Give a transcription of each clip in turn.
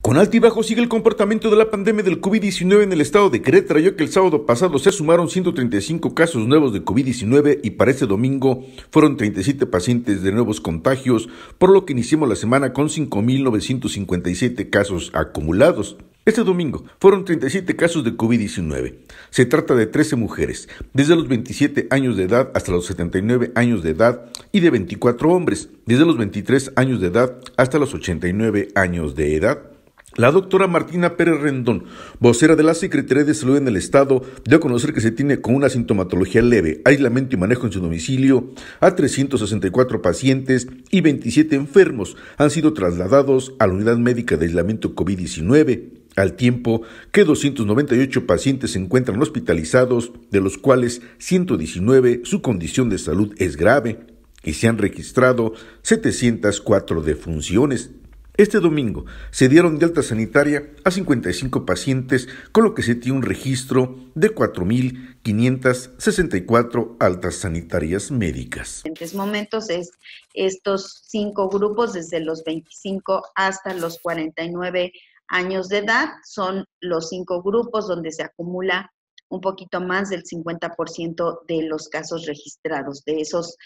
Con bajo sigue el comportamiento de la pandemia del COVID-19 en el estado de Querétaro, ya que el sábado pasado se sumaron 135 casos nuevos de COVID-19 y para este domingo fueron 37 pacientes de nuevos contagios, por lo que iniciamos la semana con 5.957 casos acumulados. Este domingo fueron 37 casos de COVID-19. Se trata de 13 mujeres, desde los 27 años de edad hasta los 79 años de edad, y de 24 hombres, desde los 23 años de edad hasta los 89 años de edad. La doctora Martina Pérez Rendón, vocera de la Secretaría de Salud en el Estado, dio a conocer que se tiene con una sintomatología leve, aislamiento y manejo en su domicilio a 364 pacientes y 27 enfermos han sido trasladados a la Unidad Médica de Aislamiento COVID-19, al tiempo que 298 pacientes se encuentran hospitalizados, de los cuales 119 su condición de salud es grave y se han registrado 704 defunciones. Este domingo se dieron de alta sanitaria a 55 pacientes, con lo que se tiene un registro de 4.564 altas sanitarias médicas. En estos momentos es estos cinco grupos, desde los 25 hasta los 49 años de edad, son los cinco grupos donde se acumula un poquito más del 50% de los casos registrados, de esos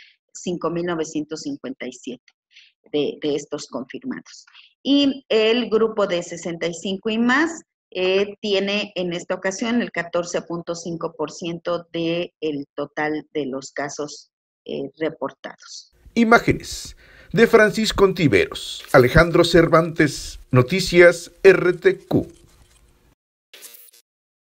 5.957 de, estos confirmados. Y el grupo de 65 y más eh, tiene en esta ocasión el 14.5% del total de los casos eh, reportados. Imágenes de Francisco Contiveros, Alejandro Cervantes, Noticias RTQ.